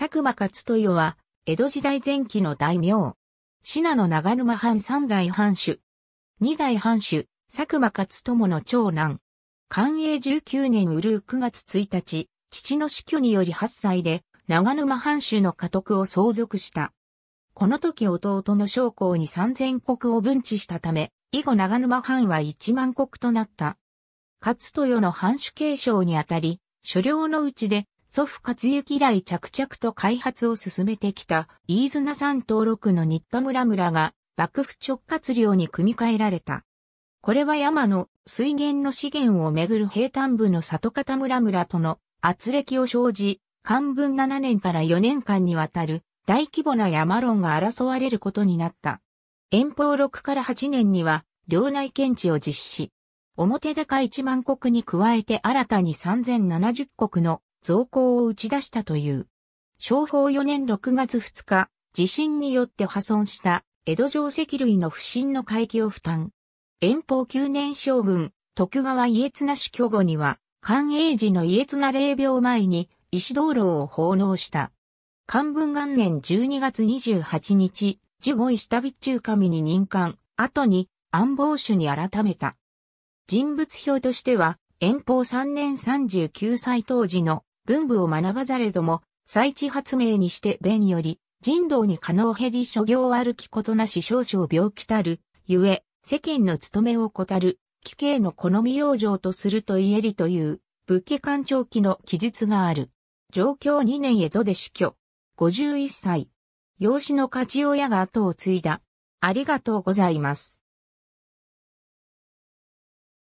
佐久間勝豊は、江戸時代前期の大名。信濃長沼藩三代藩主。二代藩主、佐久間勝友の長男。寛永19年うるう9月1日、父の死去により8歳で、長沼藩主の家督を相続した。この時弟の将校に3000国を分置したため、以後長沼藩は1万国となった。勝豊の藩主継承にあたり、所領のうちで祖父克行以来着々と開発を進めてきた、飯綱山登録の新田村村が、幕府直轄領に組み替えられた。これは山の水源の資源をめぐる平坦部の里方村村との圧力を生じ、漢文7年から4年間にわたる大規模な山論が争われることになった。遠方6から8年には、領内検知を実施。表高1万国に加えて新たに3070国の増工を打ち出したという。商法4年6月2日、地震によって破損した江戸城石類の不審の回帰を負担。遠方9年将軍、徳川家綱主去後には、寛永寺の家綱霊廟前に石道路を奉納した。漢文元年12月28日、十五石旅中神に任官、後に安防主に改めた。人物表としては、遠方3年39歳当時の文武を学ばざれども、再地発明にして弁より、人道に可能へり諸行歩きことなし少々病気たる、ゆえ、世間の務めをこる、奇形の好み養生とすると言えりという、武家官長期の記述がある。上京2年江戸で死去。51歳。養子の勝親が後を継いだ。ありがとうございます。